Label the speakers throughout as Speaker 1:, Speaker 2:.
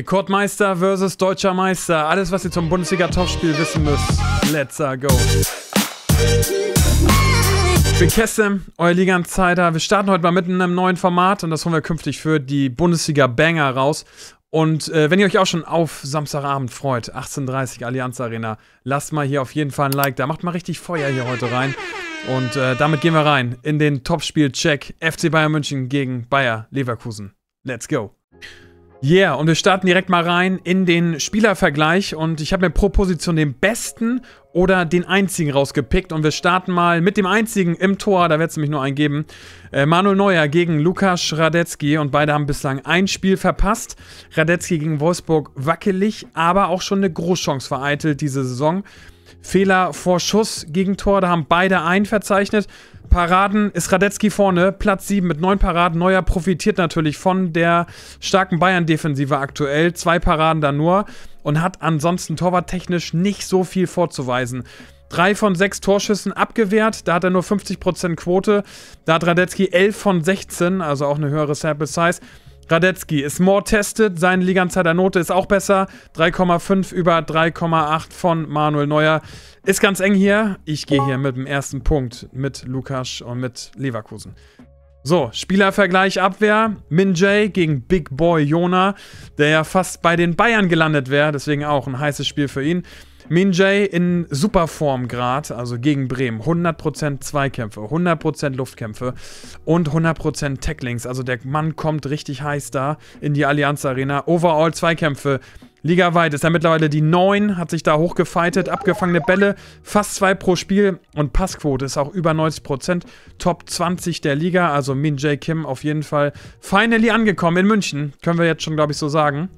Speaker 1: Rekordmeister versus deutscher Meister. Alles, was ihr zum Bundesliga-Topspiel wissen müsst. Let's uh, go. Ich bin Kessem, euer Liga-Insider. Wir starten heute mal mit einem neuen Format und das holen wir künftig für die Bundesliga-Banger raus. Und äh, wenn ihr euch auch schon auf Samstagabend freut, 18.30 Uhr Allianz Arena, lasst mal hier auf jeden Fall ein Like da. Macht mal richtig Feuer hier heute rein. Und äh, damit gehen wir rein in den Topspiel-Check FC Bayern München gegen Bayer Leverkusen. Let's go. Yeah, und wir starten direkt mal rein in den Spielervergleich und ich habe mir pro Position den besten oder den einzigen rausgepickt und wir starten mal mit dem einzigen im Tor, da wird es nämlich nur einen geben, äh, Manuel Neuer gegen Lukas Radetzky und beide haben bislang ein Spiel verpasst. Radetzky gegen Wolfsburg wackelig, aber auch schon eine Großchance vereitelt diese Saison. Fehler vor Schuss gegen Tor, da haben beide einen verzeichnet. Paraden ist Radetzky vorne, Platz 7 mit 9 Paraden. Neuer profitiert natürlich von der starken Bayern-Defensive aktuell. Zwei Paraden da nur und hat ansonsten torwarttechnisch nicht so viel vorzuweisen. Drei von sechs Torschüssen abgewehrt, da hat er nur 50% Quote. Da hat Radetzky 11 von 16, also auch eine höhere Sample Size. Radetzky ist more tested, seine Liganzeiter Note ist auch besser. 3,5 über 3,8 von Manuel Neuer. Ist ganz eng hier. Ich gehe hier mit dem ersten Punkt mit Lukas und mit Leverkusen. So, Spielervergleich Abwehr. Min Jae gegen Big Boy Jona, der ja fast bei den Bayern gelandet wäre. Deswegen auch ein heißes Spiel für ihn. Min Minjay in Superform grad, also gegen Bremen. 100% Zweikämpfe, 100% Luftkämpfe und 100% Tacklings. Also der Mann kommt richtig heiß da in die Allianz Arena. Overall Zweikämpfe. Ligaweit ist er mittlerweile die 9, hat sich da hochgefightet, abgefangene Bälle, fast 2 pro Spiel und Passquote ist auch über 90%, Top 20 der Liga, also Min Jae Kim auf jeden Fall finally angekommen in München, können wir jetzt schon, glaube ich, so sagen.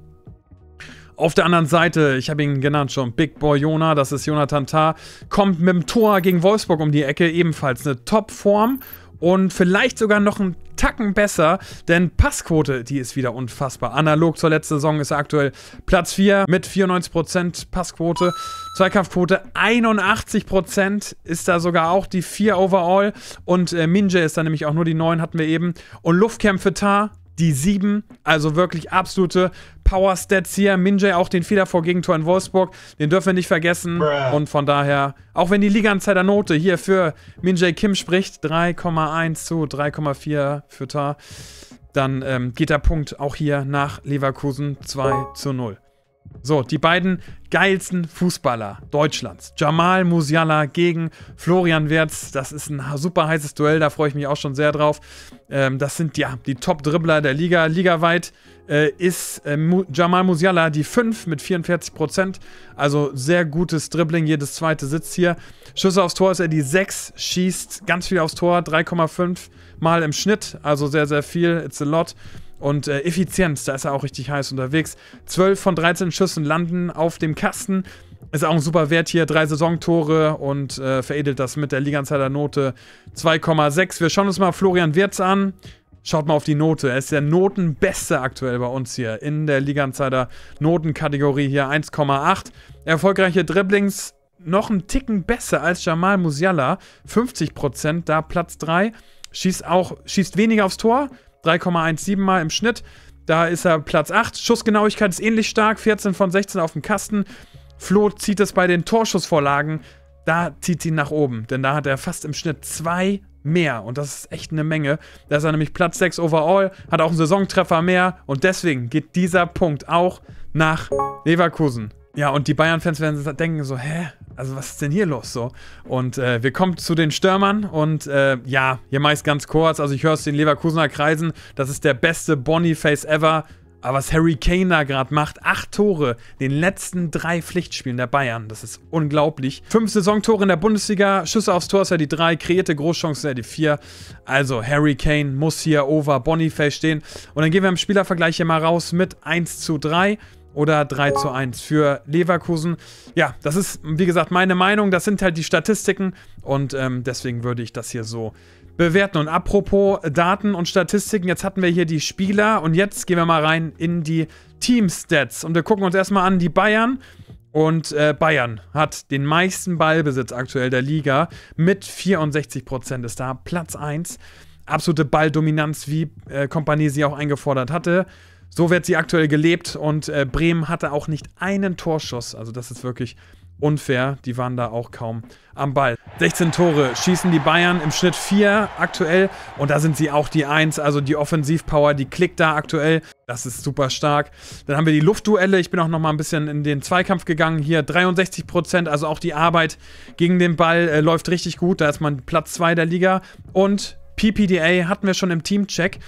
Speaker 1: Auf der anderen Seite, ich habe ihn genannt schon, Big Boy Jona, das ist Jonathan Tah, kommt mit dem Tor gegen Wolfsburg um die Ecke, ebenfalls eine Top-Form und vielleicht sogar noch einen Tacken besser, denn Passquote, die ist wieder unfassbar. Analog zur letzten Saison ist er aktuell Platz 4 mit 94% Passquote. Zweikampfquote 81% ist da sogar auch die 4 overall und äh, Minje ist da nämlich auch nur die 9, hatten wir eben. Und Luftkämpfe Tar die 7. Also wirklich absolute Power-Stats hier. Minjay auch den Fehler vor Gegentor in Wolfsburg. Den dürfen wir nicht vergessen. Bruh. Und von daher, auch wenn die Liga-Anzeiger-Note hier für Minjay Kim spricht, 3,1 zu 3,4 für Tar, dann ähm, geht der Punkt auch hier nach Leverkusen 2 zu 0. So, die beiden geilsten Fußballer Deutschlands. Jamal Musiala gegen Florian Wertz. Das ist ein super heißes Duell, da freue ich mich auch schon sehr drauf. Ähm, das sind ja die Top-Dribbler der Liga. Ligaweit äh, ist äh, Jamal Musiala die 5 mit 44 Also sehr gutes Dribbling, jedes zweite sitzt hier. Schüsse aufs Tor ist er die 6, schießt ganz viel aufs Tor, 3,5 Mal im Schnitt. Also sehr, sehr viel. It's a lot. Und äh, Effizienz, da ist er auch richtig heiß unterwegs. 12 von 13 Schüssen landen auf dem Kasten. Ist auch ein super Wert hier. Drei Saisontore und äh, veredelt das mit der Liganzeiler Note 2,6. Wir schauen uns mal Florian Wirz an. Schaut mal auf die Note. Er ist der Notenbeste aktuell bei uns hier in der Liganzeiler Notenkategorie hier 1,8. Erfolgreiche Dribblings noch einen Ticken besser als Jamal Musiala. 50%, da Platz 3. Schießt auch, schießt weniger aufs Tor, 3,17 Mal im Schnitt. Da ist er Platz 8. Schussgenauigkeit ist ähnlich stark. 14 von 16 auf dem Kasten. Flo zieht es bei den Torschussvorlagen. Da zieht ihn nach oben. Denn da hat er fast im Schnitt zwei mehr. Und das ist echt eine Menge. Da ist er nämlich Platz 6 overall. Hat auch einen Saisontreffer mehr. Und deswegen geht dieser Punkt auch nach Leverkusen. Ja, und die Bayern-Fans werden denken so, hä? Also was ist denn hier los so? Und äh, wir kommen zu den Stürmern und äh, ja, hier meist ganz kurz, also ich höre es den Leverkusener Kreisen, das ist der beste Boniface ever. Aber was Harry Kane da gerade macht, acht Tore, den letzten drei Pflichtspielen der Bayern, das ist unglaublich. Fünf Saisontore in der Bundesliga, Schüsse aufs Tor ist ja die drei, kreierte Großchancen ist ja die vier. Also Harry Kane muss hier over Boniface stehen. Und dann gehen wir im Spielervergleich hier mal raus mit 1 zu 3 oder 3 zu 1 für Leverkusen. Ja, das ist, wie gesagt, meine Meinung. Das sind halt die Statistiken und ähm, deswegen würde ich das hier so bewerten. Und apropos Daten und Statistiken, jetzt hatten wir hier die Spieler und jetzt gehen wir mal rein in die Team-Stats und wir gucken uns erstmal an die Bayern. Und äh, Bayern hat den meisten Ballbesitz aktuell der Liga mit 64 Ist da Platz 1. Absolute Balldominanz, wie äh, Kompanie sie auch eingefordert hatte. So wird sie aktuell gelebt und äh, Bremen hatte auch nicht einen Torschuss. Also das ist wirklich unfair. Die waren da auch kaum am Ball. 16 Tore schießen die Bayern im Schnitt 4 aktuell und da sind sie auch die 1. Also die Offensivpower, die klickt da aktuell. Das ist super stark. Dann haben wir die Luftduelle. Ich bin auch nochmal ein bisschen in den Zweikampf gegangen. Hier 63 Prozent, also auch die Arbeit gegen den Ball äh, läuft richtig gut. Da ist man Platz 2 der Liga. Und PPDA hatten wir schon im Teamcheck.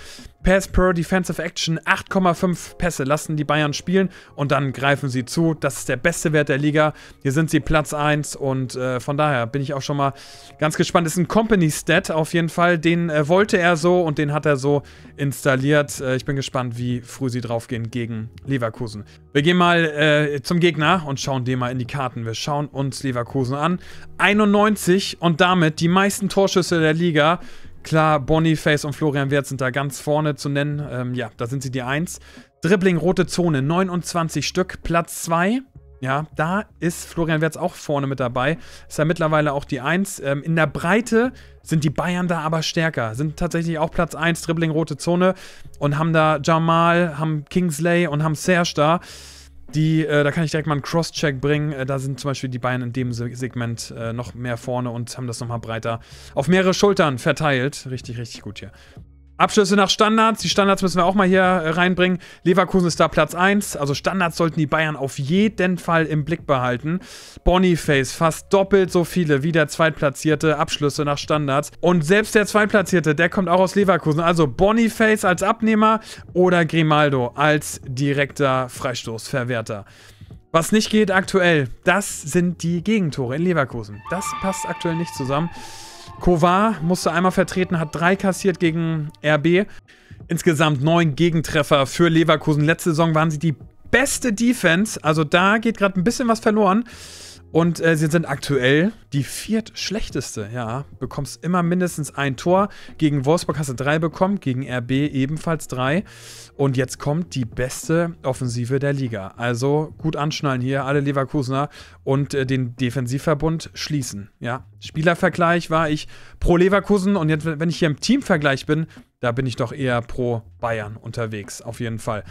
Speaker 1: Pass per Defensive Action, 8,5 Pässe lassen die Bayern spielen und dann greifen sie zu. Das ist der beste Wert der Liga. Hier sind sie Platz 1 und äh, von daher bin ich auch schon mal ganz gespannt. Das ist ein Company-Stat auf jeden Fall. Den äh, wollte er so und den hat er so installiert. Äh, ich bin gespannt, wie früh sie draufgehen gegen Leverkusen. Wir gehen mal äh, zum Gegner und schauen dem mal in die Karten. Wir schauen uns Leverkusen an. 91 und damit die meisten Torschüsse der Liga Klar, Boniface und Florian Wirtz sind da ganz vorne zu nennen. Ähm, ja, da sind sie die Eins. Dribbling, rote Zone, 29 Stück, Platz 2. Ja, da ist Florian Wertz auch vorne mit dabei. Ist ja mittlerweile auch die Eins. Ähm, in der Breite sind die Bayern da aber stärker. Sind tatsächlich auch Platz 1, Dribbling, rote Zone. Und haben da Jamal, haben Kingsley und haben Serge da. Die, äh, da kann ich direkt mal einen Cross-Check bringen. Äh, da sind zum Beispiel die Beine in dem Se Segment äh, noch mehr vorne und haben das nochmal breiter auf mehrere Schultern verteilt. Richtig, richtig gut hier. Abschlüsse nach Standards. Die Standards müssen wir auch mal hier äh, reinbringen. Leverkusen ist da Platz 1. Also Standards sollten die Bayern auf jeden Fall im Blick behalten. Boniface fast doppelt so viele wie der Zweitplatzierte. Abschlüsse nach Standards. Und selbst der Zweitplatzierte, der kommt auch aus Leverkusen. Also Boniface als Abnehmer oder Grimaldo als direkter Freistoßverwerter. Was nicht geht aktuell, das sind die Gegentore in Leverkusen. Das passt aktuell nicht zusammen. Kovar musste einmal vertreten, hat drei kassiert gegen RB. Insgesamt neun Gegentreffer für Leverkusen. Letzte Saison waren sie die beste Defense. Also da geht gerade ein bisschen was verloren. Und äh, sie sind aktuell die viertschlechteste, ja. Bekommst immer mindestens ein Tor. Gegen Wolfsburg hast du drei bekommen, gegen RB ebenfalls drei. Und jetzt kommt die beste Offensive der Liga. Also gut anschnallen hier, alle Leverkusener und äh, den Defensivverbund schließen, ja. Spielervergleich war ich pro Leverkusen und jetzt, wenn ich hier im Teamvergleich bin, da bin ich doch eher pro Bayern unterwegs, auf jeden Fall.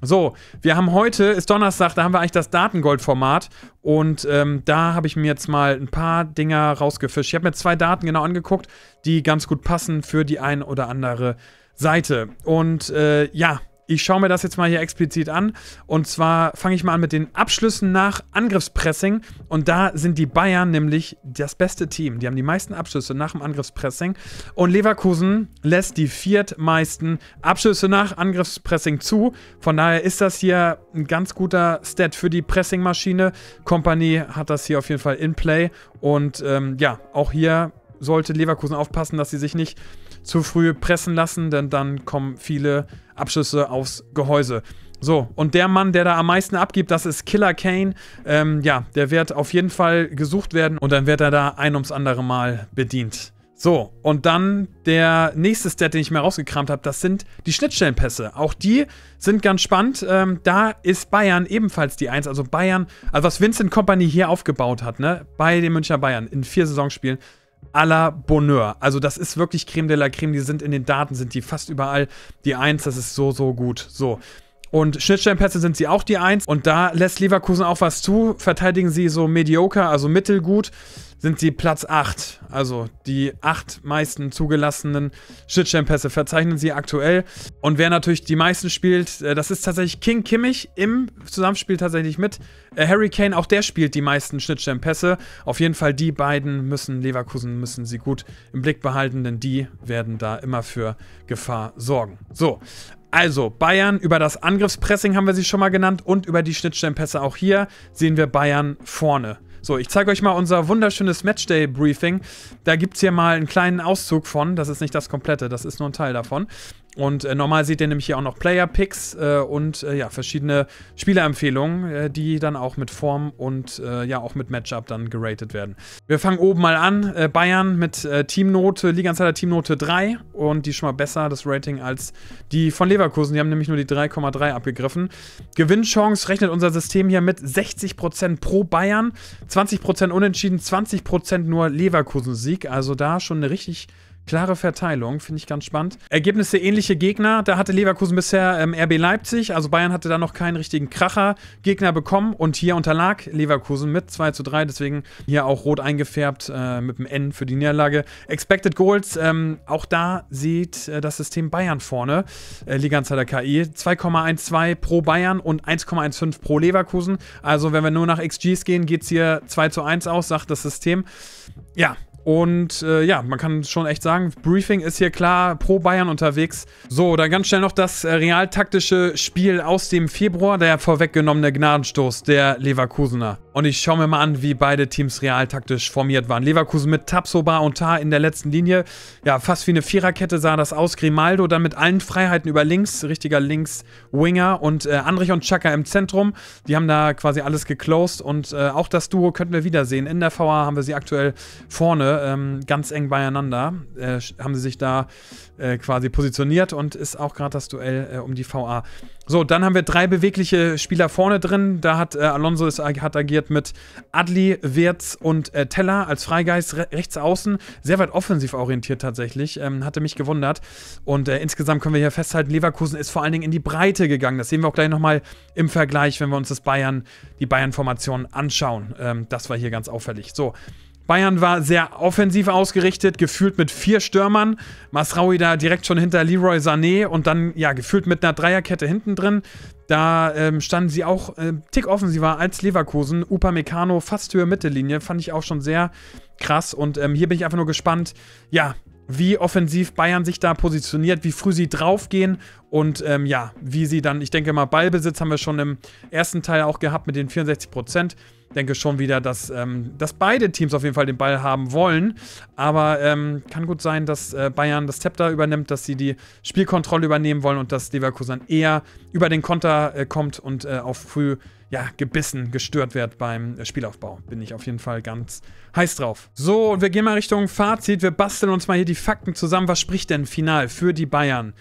Speaker 1: So, wir haben heute, ist Donnerstag, da haben wir eigentlich das Datengold-Format. Und ähm, da habe ich mir jetzt mal ein paar Dinger rausgefischt. Ich habe mir zwei Daten genau angeguckt, die ganz gut passen für die ein oder andere Seite. Und äh, ja, ich schaue mir das jetzt mal hier explizit an. Und zwar fange ich mal an mit den Abschlüssen nach Angriffspressing. Und da sind die Bayern nämlich das beste Team. Die haben die meisten Abschlüsse nach dem Angriffspressing. Und Leverkusen lässt die viertmeisten Abschlüsse nach Angriffspressing zu. Von daher ist das hier ein ganz guter Stat für die Pressingmaschine. Company hat das hier auf jeden Fall in Play. Und ähm, ja, auch hier sollte Leverkusen aufpassen, dass sie sich nicht zu früh pressen lassen, denn dann kommen viele Abschüsse aufs Gehäuse. So, und der Mann, der da am meisten abgibt, das ist Killer Kane. Ähm, ja, der wird auf jeden Fall gesucht werden und dann wird er da ein ums andere Mal bedient. So, und dann der nächste Stat, den ich mir rausgekramt habe, das sind die Schnittstellenpässe. Auch die sind ganz spannend. Ähm, da ist Bayern ebenfalls die Eins. Also Bayern, also was Vincent Company hier aufgebaut hat, ne, bei den Münchner Bayern in vier Saisonspielen, à la Bonheur. Also das ist wirklich Creme de la Creme. Die sind in den Daten, sind die fast überall. Die Eins, das ist so, so gut. So. Und Schnittstellenpässe sind sie auch die Eins. Und da lässt Leverkusen auch was zu. Verteidigen sie so medioker, also mittelgut, sind sie Platz 8. Also die acht meisten zugelassenen Schnittstellenpässe verzeichnen sie aktuell. Und wer natürlich die meisten spielt, äh, das ist tatsächlich King Kimmich im Zusammenspiel tatsächlich mit äh, Harry Kane. Auch der spielt die meisten Schnittstellenpässe. Auf jeden Fall die beiden müssen Leverkusen müssen sie gut im Blick behalten, denn die werden da immer für Gefahr sorgen. So, also, Bayern über das Angriffspressing haben wir sie schon mal genannt und über die Schnittstellenpässe auch hier sehen wir Bayern vorne. So, ich zeige euch mal unser wunderschönes Matchday-Briefing. Da gibt es hier mal einen kleinen Auszug von. Das ist nicht das komplette, das ist nur ein Teil davon. Und äh, normal seht ihr nämlich hier auch noch Player-Picks äh, und äh, ja, verschiedene Spielerempfehlungen, äh, die dann auch mit Form und äh, ja auch mit Matchup dann geratet werden. Wir fangen oben mal an. Äh, Bayern mit Teamnote, Liga-Anzeiger Teamnote 3 und die schon mal besser, das Rating, als die von Leverkusen. Die haben nämlich nur die 3,3 abgegriffen. Gewinnchance rechnet unser System hier mit 60% pro Bayern, 20% unentschieden, 20% nur Leverkusen-Sieg. Also da schon eine richtig Klare Verteilung, finde ich ganz spannend. Ergebnisse ähnliche Gegner. Da hatte Leverkusen bisher ähm, RB Leipzig, also Bayern hatte da noch keinen richtigen Kracher-Gegner bekommen und hier unterlag Leverkusen mit 2 zu 3, deswegen hier auch rot eingefärbt äh, mit dem N für die Niederlage. Expected Goals, ähm, auch da sieht äh, das System Bayern vorne, äh, Liganzer KI. 2,12 pro Bayern und 1,15 pro Leverkusen. Also wenn wir nur nach XGs gehen, geht es hier 2 zu 1 aus, sagt das System. Ja, und äh, ja, man kann schon echt sagen, Briefing ist hier klar pro Bayern unterwegs. So, dann ganz schnell noch das äh, realtaktische Spiel aus dem Februar, der vorweggenommene Gnadenstoß der Leverkusener. Und ich schaue mir mal an, wie beide Teams real taktisch formiert waren. Leverkusen mit Tapsoba und Tar in der letzten Linie. Ja, fast wie eine Viererkette sah das aus. Grimaldo dann mit allen Freiheiten über links, richtiger Links-Winger. Und äh, Andrich und Chaka im Zentrum. Die haben da quasi alles geclosed. Und äh, auch das Duo könnten wir wiedersehen. In der VA haben wir sie aktuell vorne, ähm, ganz eng beieinander. Äh, haben sie sich da äh, quasi positioniert und ist auch gerade das Duell äh, um die VA. So, dann haben wir drei bewegliche Spieler vorne drin. Da hat äh, Alonso ist, hat agiert mit Adli, Wirtz und äh, Teller als Freigeist re rechts außen. Sehr weit offensiv orientiert tatsächlich. Ähm, hatte mich gewundert. Und äh, insgesamt können wir hier festhalten, Leverkusen ist vor allen Dingen in die Breite gegangen. Das sehen wir auch gleich nochmal im Vergleich, wenn wir uns das Bayern, die Bayern-Formation anschauen. Ähm, das war hier ganz auffällig. So, Bayern war sehr offensiv ausgerichtet, gefühlt mit vier Stürmern. Masraui da direkt schon hinter Leroy Sané und dann ja gefühlt mit einer Dreierkette hinten drin. Da ähm, standen sie auch äh, tick offensiver als Leverkusen. Upamecano fast höher Mittellinie, fand ich auch schon sehr krass. Und ähm, hier bin ich einfach nur gespannt, ja, wie offensiv Bayern sich da positioniert, wie früh sie draufgehen und ähm, ja, wie sie dann, ich denke mal, Ballbesitz haben wir schon im ersten Teil auch gehabt mit den 64 Prozent. Denke schon wieder, dass, ähm, dass beide Teams auf jeden Fall den Ball haben wollen. Aber ähm, kann gut sein, dass äh, Bayern das Zepter übernimmt, dass sie die Spielkontrolle übernehmen wollen und dass Leverkusen eher über den Konter äh, kommt und äh, auf früh ja, gebissen, gestört wird beim Spielaufbau. Bin ich auf jeden Fall ganz heiß drauf. So, und wir gehen mal Richtung Fazit. Wir basteln uns mal hier die Fakten zusammen. Was spricht denn final für die Bayern?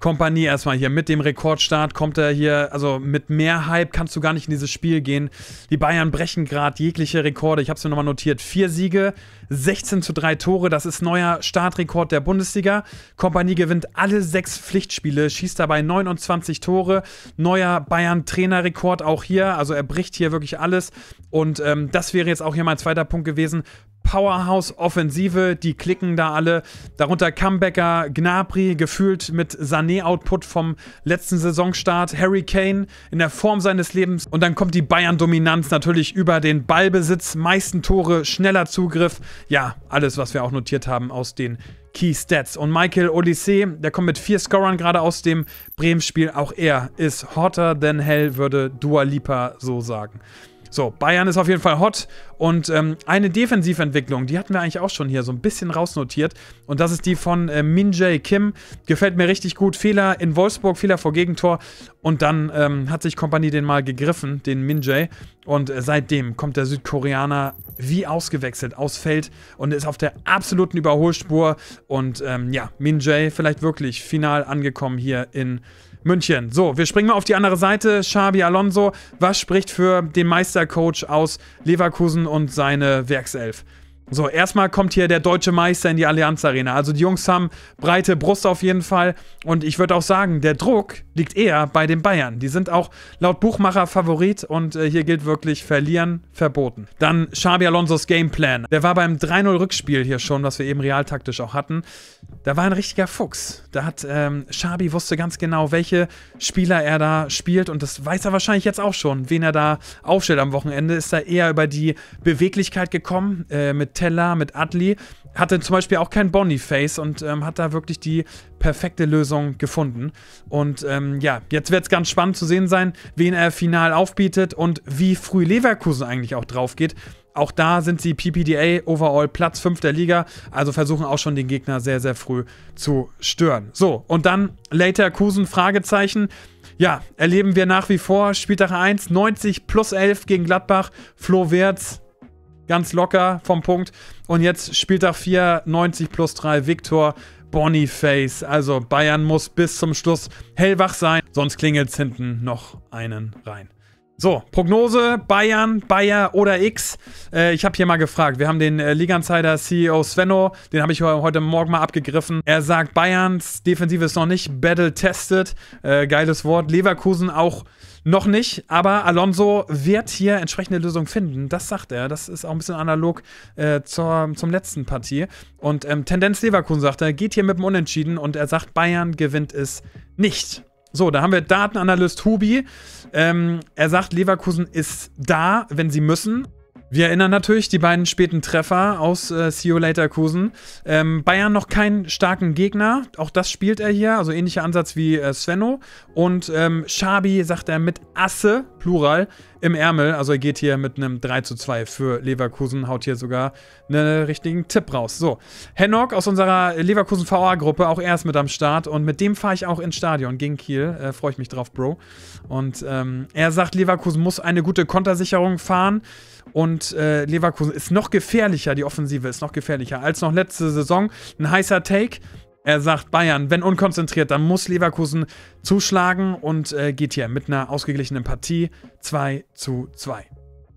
Speaker 1: Kompanie erstmal hier mit dem Rekordstart kommt er hier, also mit mehr Hype kannst du gar nicht in dieses Spiel gehen. Die Bayern brechen gerade jegliche Rekorde. Ich habe es mir nochmal notiert. Vier Siege, 16 zu drei Tore, das ist neuer Startrekord der Bundesliga. Kompanie gewinnt alle sechs Pflichtspiele, schießt dabei 29 Tore. Neuer Bayern-Trainerrekord auch hier, also er bricht hier wirklich alles. Und ähm, das wäre jetzt auch hier mein zweiter Punkt gewesen. Powerhouse-Offensive, die klicken da alle. Darunter Comebacker, Gnabry, gefühlt mit Sané Sané-Output vom letzten Saisonstart, Harry Kane in der Form seines Lebens und dann kommt die Bayern-Dominanz natürlich über den Ballbesitz, meisten Tore, schneller Zugriff, ja, alles, was wir auch notiert haben aus den Key Stats. Und Michael Olysee, der kommt mit vier Scorern gerade aus dem Bremen-Spiel. Auch er ist hotter than hell, würde Dua Lipa so sagen. So, Bayern ist auf jeden Fall hot. Und ähm, eine Defensiventwicklung, die hatten wir eigentlich auch schon hier so ein bisschen rausnotiert. Und das ist die von äh, Min Jae Kim. Gefällt mir richtig gut. Fehler in Wolfsburg, Fehler vor Gegentor. Und dann ähm, hat sich Kompanie den mal gegriffen, den Min Jae. Und äh, seitdem kommt der Südkoreaner wie ausgewechselt aus Feld und ist auf der absoluten Überholspur. Und ähm, ja, Min Jae vielleicht wirklich final angekommen hier in München. So, wir springen mal auf die andere Seite. Xabi Alonso, was spricht für den Meistercoach aus Leverkusen und seine Werkself? So, erstmal kommt hier der deutsche Meister in die Allianz Arena. Also die Jungs haben breite Brust auf jeden Fall. Und ich würde auch sagen, der Druck liegt eher bei den Bayern. Die sind auch laut Buchmacher Favorit und äh, hier gilt wirklich verlieren verboten. Dann Xabi Alonso's Gameplan. Der war beim 3-0 Rückspiel hier schon, was wir eben realtaktisch auch hatten. Da war ein richtiger Fuchs. Da hat ähm, Xabi wusste ganz genau, welche Spieler er da spielt. Und das weiß er wahrscheinlich jetzt auch schon, wen er da aufstellt am Wochenende. Ist er eher über die Beweglichkeit gekommen äh, mit Teller, mit Adli. Hatte zum Beispiel auch kein Bonnie-Face und ähm, hat da wirklich die perfekte Lösung gefunden. Und ähm, ja, jetzt wird es ganz spannend zu sehen sein, wen er final aufbietet und wie früh Leverkusen eigentlich auch drauf geht. Auch da sind sie PPDA overall Platz 5 der Liga, also versuchen auch schon den Gegner sehr, sehr früh zu stören. So, und dann Leverkusen, Fragezeichen. Ja, erleben wir nach wie vor Spieltag 1, 90 plus 11 gegen Gladbach. Flo Wertz, ganz locker vom Punkt. Und jetzt spielt er 4, 90 plus 3, Viktor Boniface. Also Bayern muss bis zum Schluss hellwach sein, sonst klingelt es hinten noch einen rein. So, Prognose, Bayern, Bayer oder X. Äh, ich habe hier mal gefragt. Wir haben den äh, Liga CEO Svenno, den habe ich heute Morgen mal abgegriffen. Er sagt, Bayerns Defensive ist noch nicht battle-tested. Äh, geiles Wort. Leverkusen auch noch nicht, aber Alonso wird hier entsprechende Lösungen finden. Das sagt er. Das ist auch ein bisschen analog äh, zur, zum letzten Partie. Und ähm, Tendenz Leverkusen sagt er, geht hier mit dem Unentschieden und er sagt, Bayern gewinnt es nicht. So, da haben wir Datenanalyst Hubi. Ähm, er sagt, Leverkusen ist da, wenn sie müssen. Wir erinnern natürlich die beiden späten Treffer aus äh, See You Later Kusen. Ähm, Bayern noch keinen starken Gegner. Auch das spielt er hier. Also ähnlicher Ansatz wie äh, Svenno. Und ähm, Schabi sagt er mit Asse, Plural, im Ärmel. Also er geht hier mit einem 3 zu 2 für Leverkusen, haut hier sogar einen richtigen Tipp raus. So, Hennock aus unserer Leverkusen VA-Gruppe, auch er ist mit am Start und mit dem fahre ich auch ins Stadion gegen Kiel. Äh, Freue ich mich drauf, Bro. Und ähm, er sagt, Leverkusen muss eine gute Kontersicherung fahren. Und äh, Leverkusen ist noch gefährlicher, die Offensive ist noch gefährlicher als noch letzte Saison. Ein heißer Take, er sagt Bayern, wenn unkonzentriert, dann muss Leverkusen zuschlagen und äh, geht hier mit einer ausgeglichenen Partie 2 zu 2.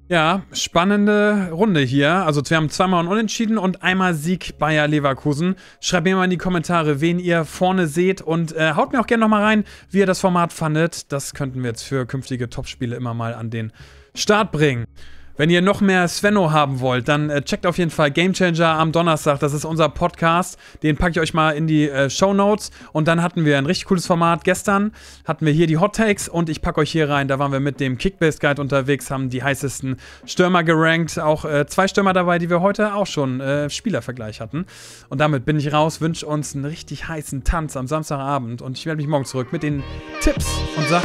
Speaker 1: Ja, spannende Runde hier. Also wir haben zweimal Unentschieden und einmal Sieg Bayer Leverkusen. Schreibt mir mal in die Kommentare, wen ihr vorne seht und äh, haut mir auch gerne nochmal rein, wie ihr das Format fandet. Das könnten wir jetzt für künftige Topspiele immer mal an den Start bringen. Wenn ihr noch mehr Svenno haben wollt, dann äh, checkt auf jeden Fall Gamechanger am Donnerstag. Das ist unser Podcast. Den packe ich euch mal in die äh, Show Notes. Und dann hatten wir ein richtig cooles Format. Gestern hatten wir hier die Hot Takes und ich packe euch hier rein. Da waren wir mit dem Kickbase Guide unterwegs, haben die heißesten Stürmer gerankt. Auch äh, zwei Stürmer dabei, die wir heute auch schon äh, Spielervergleich hatten. Und damit bin ich raus, wünsche uns einen richtig heißen Tanz am Samstagabend. Und ich werde mich morgen zurück mit den Tipps und sag.